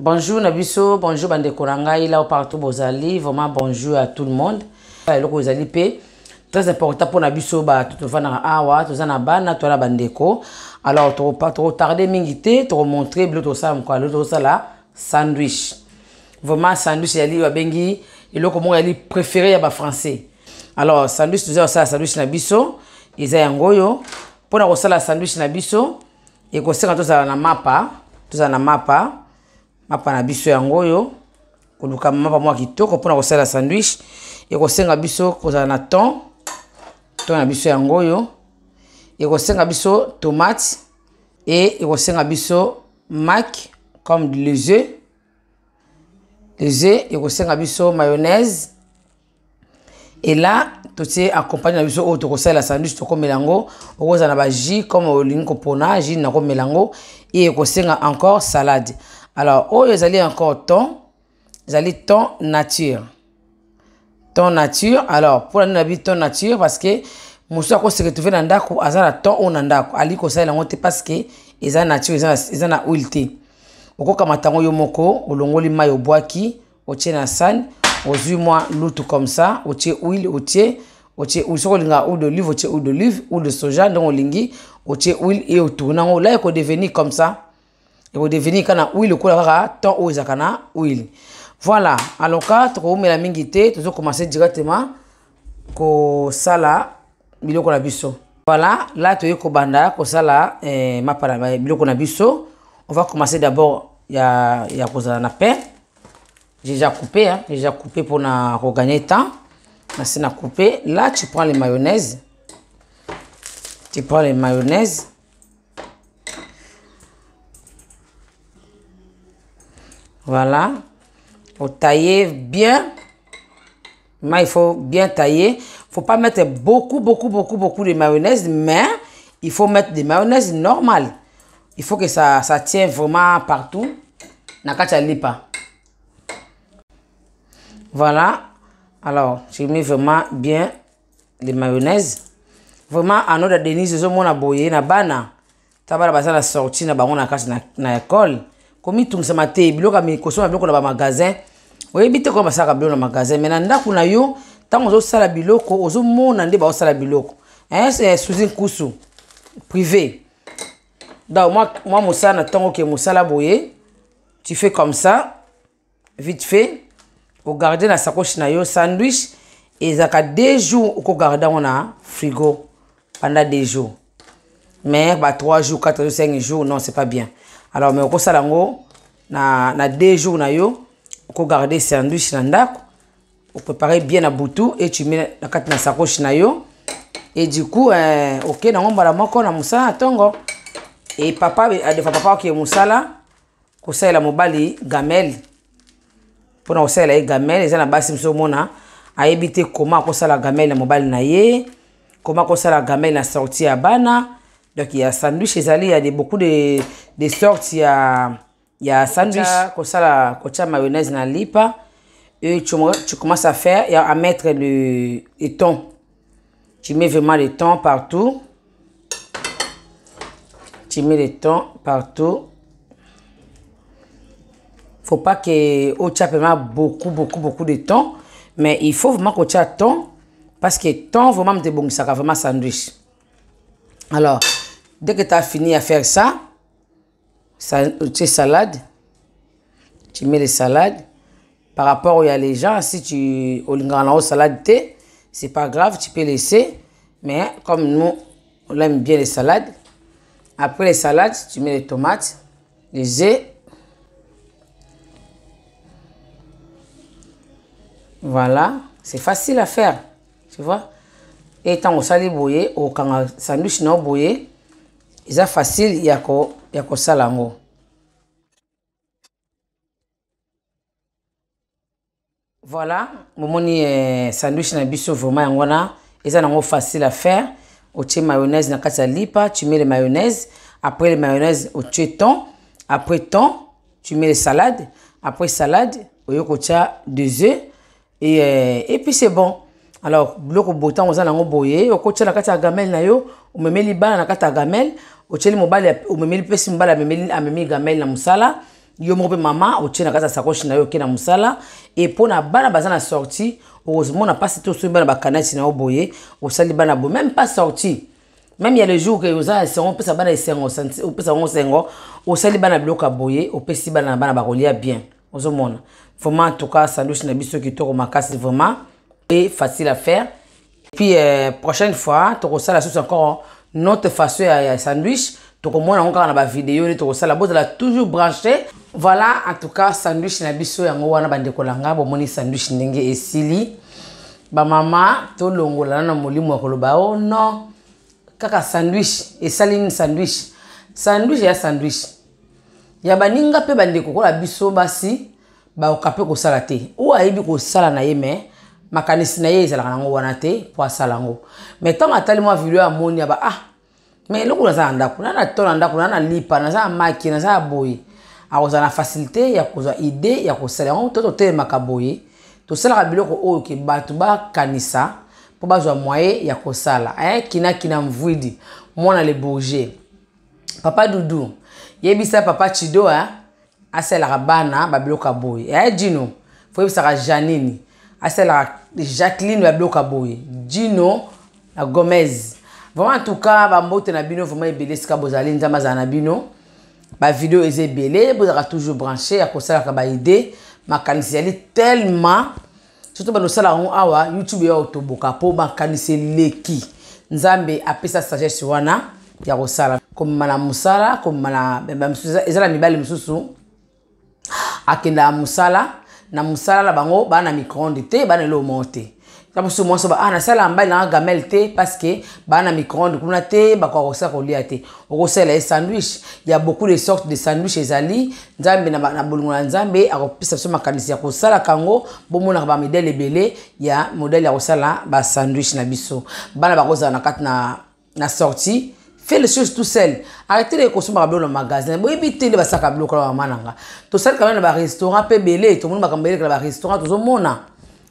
bonjour Nabiso, bonjour bande na partout partout bozali vraiment bonjour à tout le monde très important pour na tout monde a awa tout bandeko alors te montrer ça là, sandwich vraiment sandwich Bengi, il est préféré ya français. alors sandwich tout ça, sandwich nabisso a goyo. pour le sandwich il biso mapa mapa mapa na biso yango oyo koluka mapa mwa kitoko mpona kosala sandwich ekosenga biso kozala na ton ton na biso yango oyo ekosenga biso tomate e ekosenga biso mak comme les œufs les œufs ekosenga biso mayonnaise ela totie accompagne na biso oyo tokosalela sandwich tokomela yango okozala na bajus comme olingi kopona jus na komela yango e ekosenga encore salade alors oyo oh, ezali encore temps ezali temps nature temps nature alors mpo na nini nabi temps nature parce que mosusu akose retrouve na ndako aza na temps oyo na ndako ali kosalela yango te parce que eza nature eza na oile te okokamata yango yo moko olongoli mai obwaki otie na sane ozwi mwa lutu comme ça otie oile otie otie oile soki olinga huile d'olive otie huile d'olive huile de soja ndenge olingi otie oile e otourne yango la ekodevenir comme ça le kana huile où kaka temps au ezalaka na huile voilà alors la tokoumela mingi te commencer directement sala biloko na biso voilà là tu es kobanda sala eh, ma na biloko na biso on va commencer d'abord ya, ya kozala na pain déjà coupé hein? déjà coupé pour na le temps c'est na couper. là tu prends les mayonnaise tu prends les mayonnaise Voilà. faut tailler bien. Mais il faut bien tailler. Il ne faut pas mettre beaucoup, beaucoup, beaucoup, beaucoup de mayonnaise, mais il faut mettre des mayonnaise normales. Il faut que ça, ça tienne vraiment partout. Nakacha pas. Voilà. Alors, j'ai mis vraiment bien les mayonnaise. Vraiment, à notre Denise, je suis na na bana. Tabara basala sorti na bango na kacha na école komitungisama te biloko kosoma biloko na bamagasin oyebi te ça, basalaka biloko na magasin me na ndako na yo ntango ozosala biloko ozomona nde baosala biloko hein, suzi nkusu privé donc moi, moi na ntango oke mosala boye tu fais comme ça vite fait ogarde na sakoshi na yo sandwich ezalaka deux jours okogarde yango na frigo pendant deux jours mais ba 3 jours 4 jours 5 jours non c'est pas bien alors mais okosala yango na, na deux jours na yo okogarde sandwich na ndako oprépare bien na butu e tu mets na kati na sacoche na yo e du coup eh, okei nango mbala moko na mosala na ntongo e papa adefa euh, papa okee mosala kosalela mobali gamel mpona kosalela ye gamel eza na basi mosu omona ayebi te koma akosala gamel na mobali na ye koma akosala gamel na sorti ya bana Donc, il y a sandwich chez Ali, il y a des, beaucoup de, de sortes. Il y a, il y a sandwich, comme ça, la kocha mayonnaise n'a pas. Et tu, tu, commences à faire, et à mettre le, thon. Tu mets vraiment le thon partout. Tu mets le thon partout. Faut pas que au oh, vraiment beaucoup, beaucoup, beaucoup de thon. Mais il faut vraiment que tu thon. Parce que thon, vraiment, de bon ça vraiment sandwich. Alors, Dès que tu as fini à faire ça, ça euh, tes salade, tu mets les salades. Par rapport où il y a les gens, si tu au salade thé, c'est pas grave, tu peux laisser. Mais comme nous, on aime bien les salades. Après les salades, tu mets les tomates, les œufs. Voilà, c'est facile à faire, tu vois. Et tant au salé bouillé, au sandwich non bouillé, c'est facile ya kosala yango voilà bomoni eh, sandwich na biso vraiment yango c'est un nango facile à faire otie mayonnaise na mayonnaise, lipa tu mets la mayonnaise après la mayonnaise otie ton, après ton, tu mets les salades, après salade oyoko kotia deux œufs et, eh, et puis c'est bon alors biloko boye ntango oza nango boye okotia na kati ya gamele na yo omemeli bana na kati ya gamele otieli mobali omemeli mpesi mobali amemi gamele na mosala yo moko mpe mama otie na kati ya sakoshi na yo oke na mosala e mpo na bana baza na sorti okozomona mpasi to osoyi bana bakanati na yo boye osali bana boye même pas sorti même ya le jour ke oza na esengo opesa bana esengo opesa bango sengo osali bana biloko ya boye opesi bana na bana bakolia bien ozomona vraiment en tout cas sandwich na biso kitoko makasi vraiment et facile à faire. puis, euh, prochaine fois, tu as la sauce encore notre façon à sandwich. Tu as encore la vidéo, tu as la boîte, toujours branché. Voilà, en tout cas, sandwich na biso yango wana bande kolanga, bon moni sandwich ndenge esili. Ba mama, to longola na molimo koloba oh non. Kaka sandwich, et ni sandwich. Sandwich ya sandwich. Ya baninga pe bande kokola biso basi, ba okape ko sala Ou aibi ko sala na yeme, makanisi na ye ezalaka nango wana te po asala yango mai ntango atali mwa video amoni aba ah mai eloko naza na ndako na na to na ndako na na lipa naza na maki naza na boye akozala na facilité ya kozwa ide ya kosala yango to totelemaka boye tosalaka biloko oyo ke bato bakanisa mpo bazwa moye ya kosala eh? kinakina mvwidi mwana le bourger papa dudu yebisa papa chido eh? asalaka bana babiloko ya boye eh, jino foyebisaka janini asalaka jacqueline babiloka boye dino na gomez vraiment en tout cas bambote na bino vraiment ebele esika bozali nzambe azala na bino bavideo eza ebele bozalaka toujours branché ya kosalaka baide makanisi ezali tellement surtout bando osalaka yango awa youtube ya otoboka mpo makanisi eleki nzambe apesa sagesse wana ya kosala komema na mosala komema na eza na mibali mosusu akenda ya mosala na mosala na bango baa na microonde te baa na eloo moko te ta mosusu mwonso ba ah nasala mbali nanga gamel te parceke baa na microonde kuna te bakoka kosala kolia te okosala ye sandwich ya beaucoup de sorte de sandwich ezali nzambe na bolingo na nzambe akopesa biso makanisi ya kosalaka yango bomonaka bamodele ebele ya modele ya kosala basandwich na biso bana bakozala na kati na sortie fais les choses tout seul arrêtez de kosomba dans le magasin Tout seul quand même biloko na mama na nga tosali kabila na barestaurant mpe ebele tomoni makambo eleka na barestaurant tozomona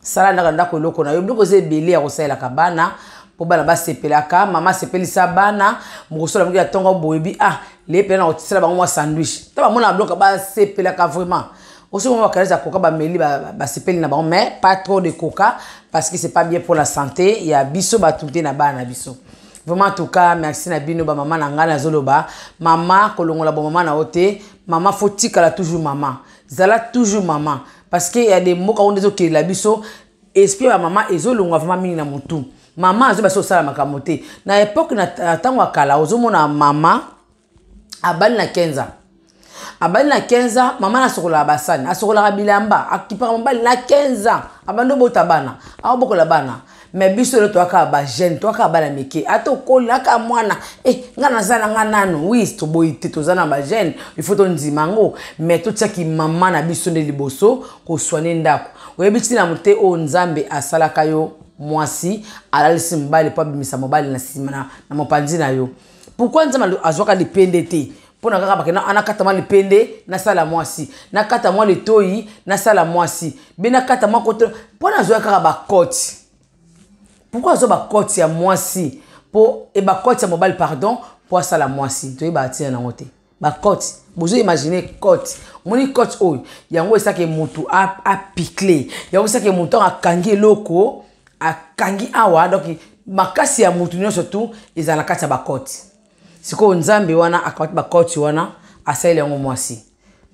sala ndaka ndako eloko na yo biloko eza ebele ya kosalelaka bana mpo bana basepelaka mama asepelisa bana mokosola moki ya Tonga boyebi ah leye ont na kotisela bango moi sandwich ta bamonaka c'est pelaka vraiment aussi on va créer coca ba meli ba ba sepeli na ba mais pas trop de coca parce que c'est pas bien pour la santé il y a biso ba tout na ba na biso vraiment toka merci na bino bamama na ngai nazoloba mama kolongola bomama na yo te mama fotikala toujours mama zala toujours mama parce que ya demoka ngo nde ezokelela biso esprit ya bamama ezolongola vraiment mingi na motu mama azoyeba so osala makambo te na époke na ntango ya kala ozomona mama abali na kenza abandi na 15 mama nasokolaka basani asokolaka bilamba akipaka mobali na 15 abandi obota bana aobokola bana me biso lelo toyaka ya bagene toyaka bana mike ata okoli aka mwana e eh, ngai naza na ngai nano wi toboyi te toza na bagene ifo tondima yango me totiaki mama na biso nde liboso koswane ndako oyebi ntina mote oyo nzambe asalaka yo mwasi alalisi mobali mpo abimisa mobali na nsima na mopanzi na yo pourkui nzambe azwaka lipende te mpona kaka bakena anakata mwa lipende nasala mwasi nakata mwa litoyi nasala mwasi mpe nakata mwa kote mpona azwaka kaka bakoti pourquoi azwa bakoti ya mwasi po e eh, bakoti ya mobali pardon po asala mwasi toyeba atina nango te bacote bozo imagine cote omoni cote oyo yango esaki motu apikle yango esaki motu ango akangi eloko akangi awa donc makasi ya motu nyonso tu ezala na kati ya bacote sikoyo nzambe wana akabati bacote wana asaleli yango mwasi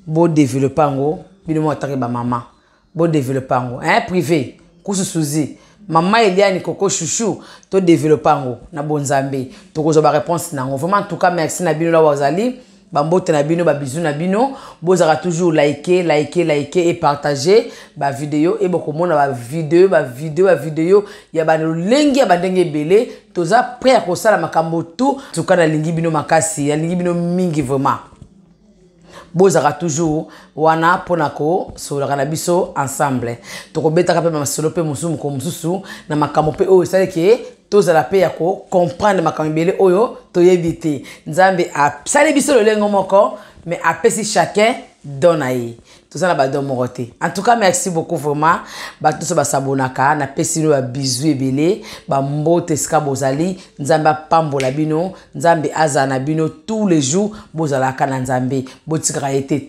bodevelope yango bino mo ataki bamama bodevelope yango hein privé kususuzi mama eliane koko chuchu todevelope yango na bonzambe tokozwa bareponse nango vraiment entouka merci na bino la wazali bambote na bino babizu na bino bozalaka toujours like like like epartage bavideo e bokomona bavideo bavideo bavideo ya balolenge ya bandenge ebele toza prêt ya kosala makambo tu tuka nalingi bino makasi nalingi bino mingi vraiment bozalaka toujours wana mpona kosololaka na biso ensemble tokobetaka mpe masolo mpe mosumuko mosusu na makambo mpe oyo esalaki tozala mpe ya kocomprendre makambo ebele oyo toyebi te nzambe asali biso lolengo moko mais apesi chacun do na ye Bah, en tout cas merci beaucoup vraiment Je vous Bah vous remercie. Je vous bozali vous bino nzambe azana bino tous les jours Bozala nzambe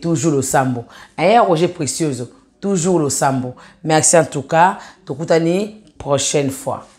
toujours sambo. Hein, précieuse toujours sambo. merci en tout cas tokutani prochaine fois